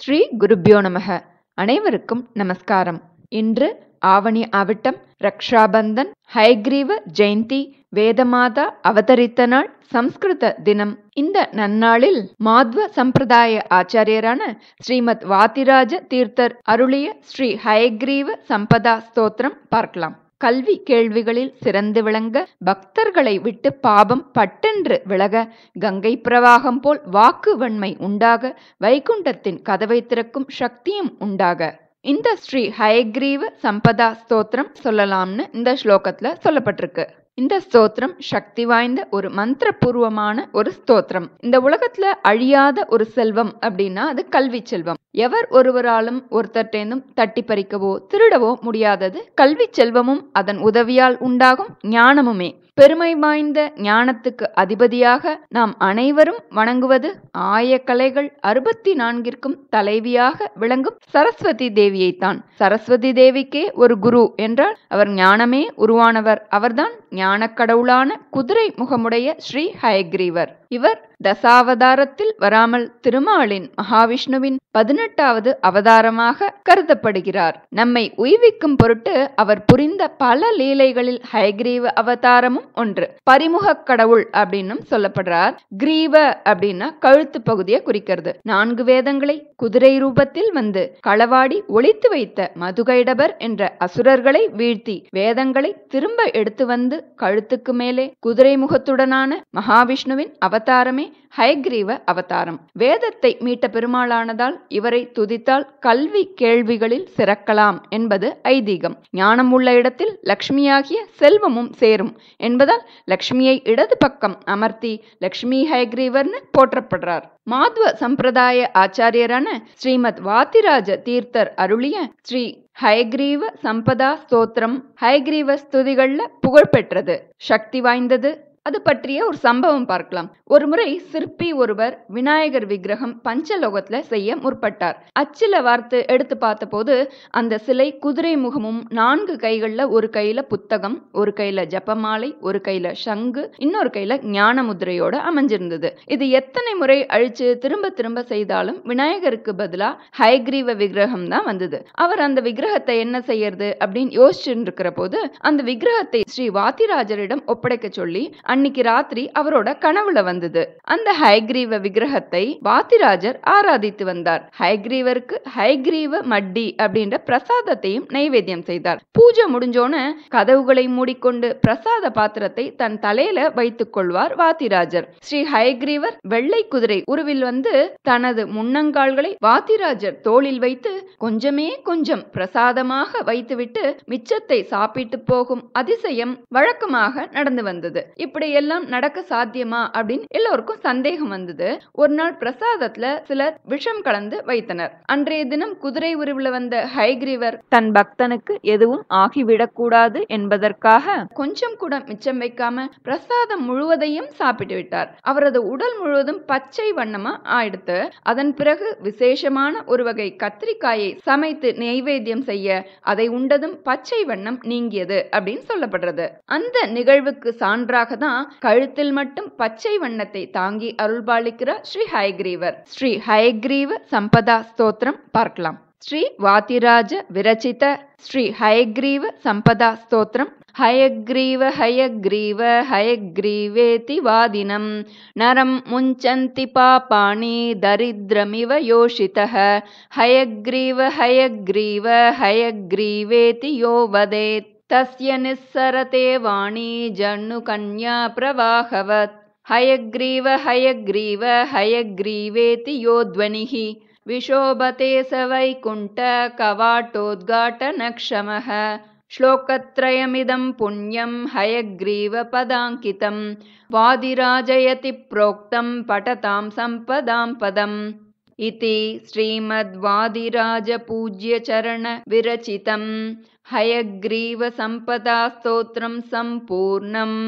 ஸ்ரீ குருபியோ நமக அனைவருக்கும் நமஸ்காரம் இன்று ஆவணி ஆவிட்டம் ரக்ஷாபந்தன் ஹைக்ரீவ ஜெயந்தி வேதமாதா அவதரித்த நாள் சம்ஸ்கிருத தினம் இந்த நன்னாளில் மாத்வ சம்பிரதாய ஆச்சாரியரான ஸ்ரீமத் வாத்திராஜ தீர்த்தர் அருளிய ஸ்ரீ ஹயக்ரீவ சம்பதா ஸ்தோத்திரம் பார்க்கலாம் கல்வி கேள்விகளில் சிறந்து விளங்க பக்தர்களை விட்டு பாபம் பட்டென்று விலக கங்கை பிரவாகம் போல் வாக்கு வன்மை உண்டாக வைகுண்டத்தின் கதவை திறக்கும் சக்தியும் உண்டாக இந்த ஸ்ரீ ஹயக்ரீவ சம்பதா ஸ்தோத்திரம் சொல்லலாம்னு இந்த ஸ்லோகத்துல சொல்லப்பட்டிருக்கு இந்த ஸ்தோத்திரம் சக்தி வாய்ந்த ஒரு மந்திரபூர்வமான ஒரு ஸ்தோத்திரம் இந்த உலகத்துல அழியாத ஒரு செல்வம் அப்படின்னா அது கல்வி செல்வம் எவர் ஒருவராலும் ஒருத்தர்டேந்தும் தட்டி பறிக்கவோ திருடவோ முடியாதது கல்வி செல்வமும் அதன் உதவியால் உண்டாகும் ஞானமுமே பெருமை வாய்ந்த ஞானத்துக்கு அதிபதியாக நாம் அனைவரும் வணங்குவது ஆய கலைகள் அறுபத்தி நான்கிற்கும் தலைவியாக விளங்கும் சரஸ்வதி தேவியைத்தான் சரஸ்வதி தேவிக்கே ஒரு குரு என்றால் அவர் ஞானமே உருவானவர் அவர்தான் ஞான குதிரை முகமுடைய ஸ்ரீ ஹயக்ரீவர் இவர் தசாவதாரத்தில் வராமல் திருமாலின் மகாவிஷ்ணுவின் பதினெட்டாவது அவதாரமாக கருதப்படுகிறார் நம்மை உய்விக்கும் பொருட்டு அவர் புரிந்த பல லீலைகளில் ஹயக்ரீவ அவதாரமும் ஒன்று பரிமுக கடவுள் அப்படின்னும் சொல்லப்படுறார் கிரீவ அப்படின்னா கழுத்து பகுதியை குறிக்கிறது நான்கு வேதங்களை குதிரை ரூபத்தில் வந்து களவாடி ஒழித்து வைத்த மதுகைடபர் என்ற அசுரர்களை வீழ்த்தி வேதங்களை திரும்ப எடுத்து வந்து கழுத்துக்கு மேலே குதிரை முகத்துடனான மகாவிஷ்ணுவின் அவதாரமே ஹயக்ரீவ அவதாரம் வேதத்தை மீட்ட பெருமாளானதால் இவரை துதித்தால் கல்வி கேள்விகளில் சிறக்கலாம் என்பது ஐதீகம் ஞானம் உள்ள இடத்தில் லக்ஷ்மியாகிய செல்வமும் சேரும் என்பதால் லக்ஷ்மியை இடது பக்கம் அமர்த்தி லக்ஷ்மி ஹயக்ரீவர்னு போற்றப்படுறார் மாத்வ சம்பிரதாய ஆச்சாரியரான ஸ்ரீமத் வாத்திராஜ தீர்த்தர் அருளிய ஸ்ரீ ஹயக்ரீவ சம்பதா ஸ்தோத்திரம் ஹயக்ரீவ ஸ்துதிகள்ல புகழ்பெற்றது சக்தி வாய்ந்தது அது பற்றிய ஒரு சம்பவம் பார்க்கலாம் ஒரு முறை சிற்பி ஒருவர் விநாயகர் விக்கிரகம் பஞ்சலோகத்துல செய்ய முற்பட்டார் அச்சில வார்த்து எடுத்து பார்த்தபோது அந்த சிலை குதிரை முகமும் நான்கு கைகள்ல ஒரு கையில புத்தகம் ஒரு கையில ஜப்பமாலை ஒரு கையில சங்கு இன்னொரு கையில ஞான முதிரையோட அமைஞ்சிருந்தது இது எத்தனை முறை அழிச்சு திரும்ப திரும்ப செய்தாலும் விநாயகருக்கு பதிலா ஹைகிரீவ விக்கிரகம் தான் வந்தது அவர் அந்த விக்கிரகத்தை என்ன செய்யறது அப்படின்னு யோசிச்சுட்டு போது அந்த விக்கிரகத்தை ஸ்ரீ வாத்திராஜரிடம் ஒப்படைக்க சொல்லி அன்னைக்கு ராத்திரி அவரோட கனவுல வந்தது அந்த ஹைகிரீவ விக்கிரகத்தை வாத்திராஜர் ஆராதித்து வந்தார் ஹைகிரீவருக்கு ஹைகிரீவ மட்டி அப்படின்ற பிரசாதத்தையும் நைவேத்தியம் செய்தார் பூஜை முடிஞ்சோன்னு கதவுகளை மூடிக்கொண்டு பிரசாத பாத்திரத்தை தன் தலையில வைத்துக் கொள்வார் வாத்திராஜர் ஸ்ரீ ஹைகிரீவர் வெள்ளை குதிரை உருவில் வந்து தனது முன்னங்கால்களை வாத்திராஜர் தோளில் வைத்து கொஞ்சமே கொஞ்சம் பிரசாதமாக வைத்துவிட்டு மிச்சத்தை சாப்பிட்டு போகும் அதிசயம் வழக்கமாக நடந்து வந்தது இப்படி எல்லாம் நடக்க சாத்தியமா அப்படின்னு எல்லோருக்கும் சந்தேகம் வந்தது ஒரு நாள் பிரசாதத்துல சிலர் விஷம் கலந்து வைத்தனர் அன்றைய தினம் குதிரை உருவில் வந்த ஹைகிரீவர் தன் பக்தனுக்கு எதுவும் ஆகிவிடக்கூடாது என்பதற்காக கொஞ்சம் கூட மிச்சம் வைக்காம பிரசாதம் முழுவதையும் சாப்பிட்டு விட்டார் அவரது உடல் முழுவதும் பச்சை வண்ணமா ஆயிடுத்து அதன் பிறகு விசேஷமான ஒரு வகை கத்திரிக்காயை சமைத்து நெய்வேத்தியம் செய்ய அதை உண்டதும் பச்சை வண்ணம் நீங்கியது அப்படின்னு சொல்லப்படுறது அந்த நிகழ்வுக்கு சான்றாக தான் பார்த்தோம்னா கழுத்தில் மட்டும் பச்சை வண்ணத்தை தாங்கி அருள்பாலிக்கிறார் ஸ்ரீ ஹயக்ரீவர் ஸ்ரீ ஹயக்ரீவ சம்பதா ஸ்தோத்திரம் பார்க்கலாம் ஸ்ரீ வாத்திராஜ விரச்சித ஸ்ரீ ஹயக்ரீவ சம்பதா ஸ்தோத்திரம் ஹயக்ரீவ ஹயக்ரீவ ஹயக்ரீவேதி வாதினம் நரம் முஞ்சந்தி பாபாணி தரித்ரமிவ யோஷித ஹயக்ரீவ ஹயக்ரீவ ஹயக்ரீவேதி யோ வதேத் तस्य निःसरते वाणी जनुकन्या प्रवाहवत् हयग्रीव हयग्रीव हयग्रीवेति योध्वनिहि विशोभते स वैकुण्ठ कवाटोद्घाटनक्षमः श्लोकत्रयमिदं पुण्यं हयग्रीव पदाङ्कितं वादिराजयति प्रोक्तं पठतां सम्पदां पदम् इति श्रीमद्वादिराजपूज्यचरणविरचितं हयग्रीवसम्पदास्तोत्रं सम्पूर्णम्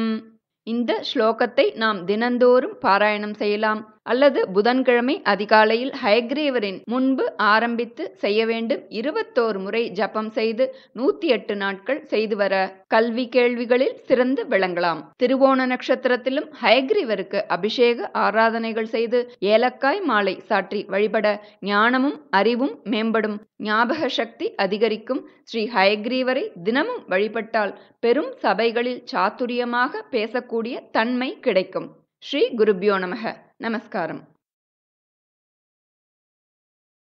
இந்த ஸ்லோகத்தை நாம் தினந்தோறும் பாராயணம் செய்யலாம் அல்லது புதன்கிழமை அதிகாலையில் ஹயக்ரீவரின் முன்பு ஆரம்பித்து செய்ய வேண்டும் இருபத்தோரு முறை ஜபம் செய்து நூத்தி எட்டு நாட்கள் செய்து வர கல்வி கேள்விகளில் சிறந்து விளங்கலாம் திருவோண நட்சத்திரத்திலும் ஹயக்ரீவருக்கு அபிஷேக ஆராதனைகள் செய்து ஏலக்காய் மாலை சாற்றி வழிபட ஞானமும் அறிவும் மேம்படும் ஞாபக சக்தி அதிகரிக்கும் ஸ்ரீ ஹயக்ரீவரை தினமும் வழிபட்டால் பெரும் சபைகளில் சாத்துரியமாக பேசக்கூடிய தன்மை கிடைக்கும் ஸ்ரீ குருபியோ நமக నమస్కారం